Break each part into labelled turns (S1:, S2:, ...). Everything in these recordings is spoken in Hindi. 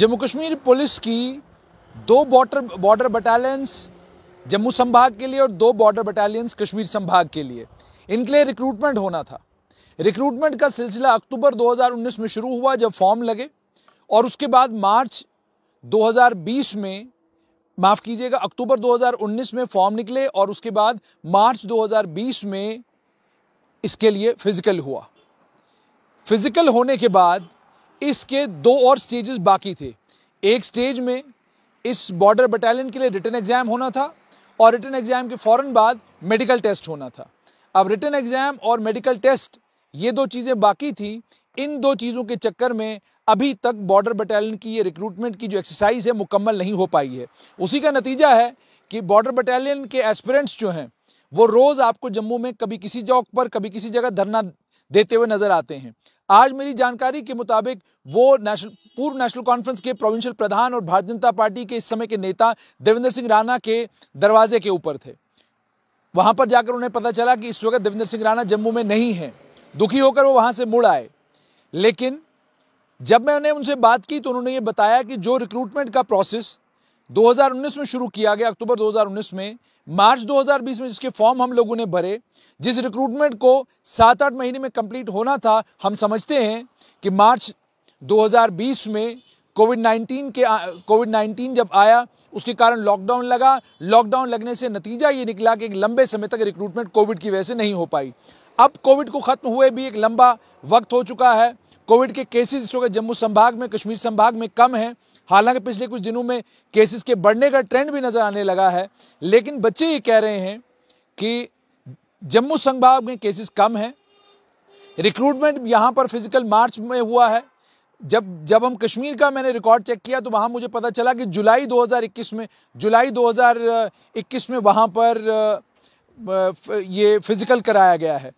S1: जम्मू कश्मीर पुलिस की दो बॉर्डर बॉर्डर बटालियंस जम्मू संभाग के लिए और दो बॉर्डर बटालियंस कश्मीर संभाग के लिए इनके लिए रिक्रूटमेंट होना था रिक्रूटमेंट का सिलसिला अक्टूबर 2019 में शुरू हुआ जब फॉर्म लगे और उसके बाद मार्च 2020 में माफ़ कीजिएगा अक्टूबर 2019 में फॉर्म निकले और उसके बाद मार्च 2020 में इसके लिए फिज़िकल हुआ फिज़िकल होने के बाद इसके दो और स्टेजेस बाकी थे एक स्टेज में इस बॉर्डर बटालियन के लिए रिटर्न एग्ज़ाम होना था और रिटर्न एग्ज़ाम के फ़ौर बाद मेडिकल टेस्ट होना था अब रिटर्न एग्ज़ाम और मेडिकल टेस्ट ये दो चीज़ें बाकी थी इन दो चीज़ों के चक्कर में अभी तक बॉर्डर बटालियन की ये रिक्रूटमेंट की जो एक्सरसाइज है मुकम्मल नहीं हो पाई है उसी का नतीजा है कि बॉर्डर बटालियन के एस्पिरेंट्स जो हैं वो रोज़ आपको जम्मू में कभी किसी चौक पर कभी किसी जगह धरना देते हुए नजर आते हैं आज मेरी जानकारी के मुताबिक वो नेशनल पूर्व नेशनल कॉन्फ्रेंस के प्रोविंशियल प्रधान और भारतीय जनता पार्टी के इस समय के नेता देवेंद्र सिंह राणा के दरवाजे के ऊपर थे वहां पर जाकर उन्हें पता चला कि इस वक्त देवेंद्र सिंह राणा जम्मू में नहीं है दुखी होकर वो वहां से मुड़ आए लेकिन जब मैंने उनसे बात की तो उन्होंने ये बताया कि जो रिक्रूटमेंट का प्रोसेस 2019 में शुरू किया गया अक्टूबर 2019 में मार्च 2020 में जिसके फॉर्म हम लोगों ने भरे जिस रिक्रूटमेंट को सात आठ महीने में कंप्लीट होना था हम समझते हैं कि मार्च 2020 में कोविड 19 के कोविड 19 जब आया उसके कारण लॉकडाउन लगा लॉकडाउन लगने से नतीजा ये निकला कि एक लंबे समय तक रिक्रूटमेंट कोविड की वजह से नहीं हो पाई अब कोविड को ख़त्म हुए भी एक लंबा वक्त हो चुका है कोविड के केसेस इस वक्त जम्मू संभाग में कश्मीर संभाग में कम है हालांकि पिछले कुछ दिनों में केसेस के बढ़ने का ट्रेंड भी नज़र आने लगा है लेकिन बच्चे ये कह रहे हैं कि जम्मू संभाग में केसेस कम हैं रिक्रूटमेंट यहाँ पर फिजिकल मार्च में हुआ है जब जब हम कश्मीर का मैंने रिकॉर्ड चेक किया तो वहाँ मुझे पता चला कि जुलाई 2021 में जुलाई 2021 में वहाँ पर ये फिज़िकल कराया गया है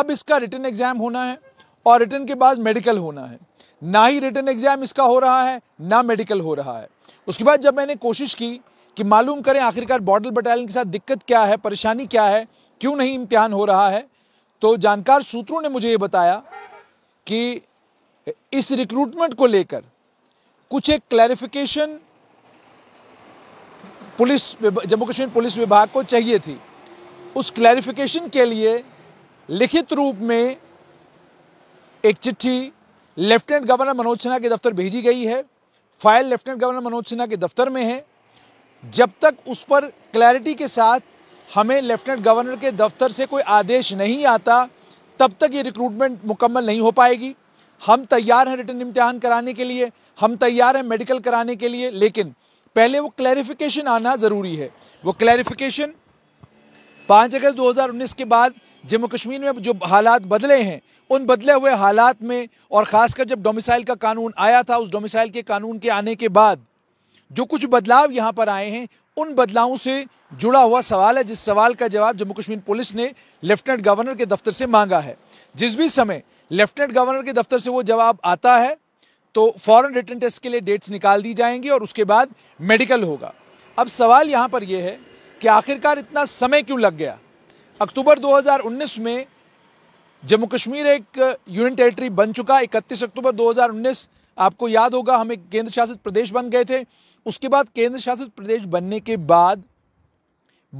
S1: अब इसका रिटर्न एग्ज़ाम होना है और रिटर्न के बाद मेडिकल होना है ना ही रिटर्न एग्ज़ाम इसका हो रहा है ना मेडिकल हो रहा है उसके बाद जब मैंने कोशिश की कि मालूम करें आखिरकार बॉर्डर बटालियन के साथ दिक्कत क्या है परेशानी क्या है क्यों नहीं इम्तिहान हो रहा है तो जानकार सूत्रों ने मुझे ये बताया कि इस रिक्रूटमेंट को लेकर कुछ एक clarification police Jammu Kashmir police विभाग को चाहिए थी उस क्लैरिफिकेशन के लिए लिखित रूप में एक चिट्ठी लेफ्टिनेंट गवर्नर मनोज सिन्हा के दफ्तर भेजी गई है file lieutenant governor Manoj Sinha के दफ्तर में है जब तक उस पर क्लैरिटी के साथ हमें लेफ्टिनेंट गवर्नर के दफ्तर से कोई आदेश नहीं आता तब तक ये रिक्रूटमेंट मुकम्मल नहीं हो पाएगी हम तैयार हैं रिटर्न इम्तहान कराने के लिए हम तैयार हैं मेडिकल कराने के लिए लेकिन पहले वो क्लैरिफिकेशन आना ज़रूरी है वो क्लैरिफिकेशन पाँच अगस्त 2019 के बाद जम्मू कश्मीर में जो हालात बदले हैं उन बदले हुए हालात में और ख़ासकर जब डोमिसाइल का कानून आया था उस डोमिसाइल के कानून के आने के बाद जो कुछ बदलाव यहाँ पर आए हैं उन बदलावों से जुड़ा हुआ सवाल है जिस सवाल का जवाब जम्मू कश्मीर पुलिस ने लेफ्टिनेंट गवर्नर के दफ्तर से मांगा है जिस भी समय लेफ्टिनेंट गवर्नर के दफ्तर से वो जवाब आता है तो फॉरन रिटर्न टेस्ट के लिए डेट्स निकाल दी जाएंगी और उसके बाद मेडिकल होगा अब सवाल यहाँ पर यह है कि आखिरकार इतना समय क्यों लग गया अक्टूबर 2019 में जम्मू कश्मीर एक यूनियन टेरिटरी बन चुका 31 अक्टूबर 2019 आपको याद होगा हम एक केंद्र शासित प्रदेश बन गए थे उसके बाद केंद्र शासित प्रदेश बनने के बाद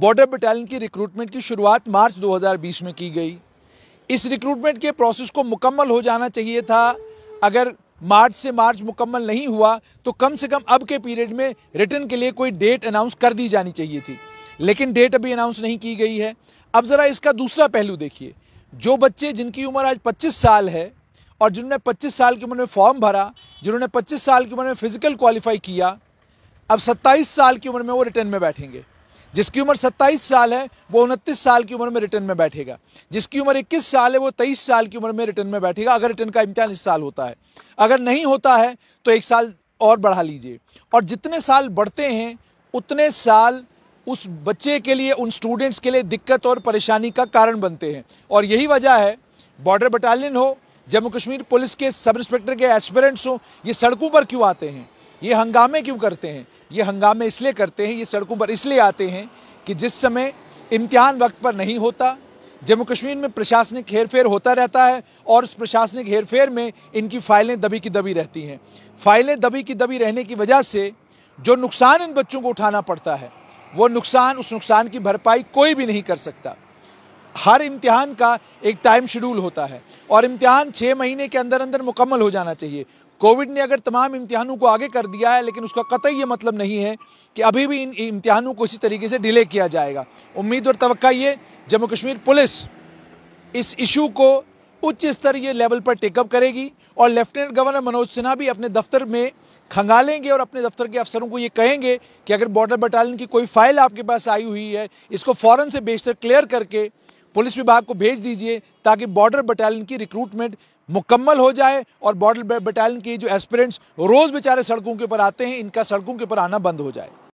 S1: बॉर्डर बटालियन की रिक्रूटमेंट की शुरुआत मार्च 2020 में की गई इस रिक्रूटमेंट के प्रोसेस को मुकम्मल हो जाना चाहिए था अगर मार्च से मार्च मुकम्मल नहीं हुआ तो कम से कम अब के पीरियड में रिटर्न के लिए कोई डेट अनाउंस कर दी जानी चाहिए थी लेकिन डेट अभी अनाउंस नहीं की गई है अब ज़रा इसका दूसरा पहलू देखिए जो बच्चे जिनकी उम्र आज 25 साल है और जिन्होंने 25 साल की उम्र में फॉर्म भरा जिन्होंने 25 साल की उम्र में फिजिकल क्वालिफाई किया अब 27 साल की उम्र में वो रिटर्न में बैठेंगे जिसकी उम्र 27 साल है वो उनतीस साल की उम्र में रिटर्न में बैठेगा जिसकी उम्र 21 साल है वो 23 साल की उम्र में रिटर्न में बैठेगा अगर रिटर्न का इम्तहान इस साल होता है अगर नहीं होता है तो एक साल और बढ़ा लीजिए और जितने साल बढ़ते हैं उतने साल उस बच्चे के लिए उन स्टूडेंट्स के लिए दिक्कत और परेशानी का कारण बनते हैं और यही वजह है बॉर्डर बटालियन हो जम्मू कश्मीर पुलिस के सब इंस्पेक्टर के एस्पिरेंट्स हो ये सड़कों पर क्यों आते हैं ये हंगामे क्यों करते हैं ये हंगामे इसलिए करते हैं ये सड़कों पर इसलिए आते हैं कि जिस समय इम्तिहान वक्त पर नहीं होता जम्मू कश्मीर में प्रशासनिक हेरफेर होता रहता है और उस प्रशासनिक हेरफेर में इनकी फाइलें दबी की दबी रहती हैं फाइलें दबी की दबी रहने की वजह से जो नुकसान इन बच्चों को उठाना पड़ता है वो नुकसान उस नुकसान की भरपाई कोई भी नहीं कर सकता हर इम्तिहान का एक टाइम शेड्यूल होता है और इम्तिहान छः महीने के अंदर अंदर मुकम्मल हो जाना चाहिए कोविड ने अगर तमाम इम्तिहानों को आगे कर दिया है लेकिन उसका कतई ये मतलब नहीं है कि अभी भी इन इम्तिहानों को इसी तरीके से डिले किया जाएगा उम्मीद और तो ये जम्मू कश्मीर पुलिस इस इशू को उच्च स्तरीय लेवल पर टेकअप करेगी और लेफ्टिनेंट गवर्नर मनोज सिन्हा भी अपने दफ्तर में खंगालेंगे और अपने दफ्तर के अफसरों को ये कहेंगे कि अगर बॉर्डर बटालियन की कोई फाइल आपके पास आई हुई है इसको फ़ौरन से बेचकर क्लियर करके पुलिस विभाग को भेज दीजिए ताकि बॉर्डर बटालियन की रिक्रूटमेंट मुकम्मल हो जाए और बॉर्डर बटालियन के जो एस्पिरेंट्स रोज़ बेचारे सड़कों के ऊपर आते हैं इनका सड़कों के ऊपर आना बंद हो जाए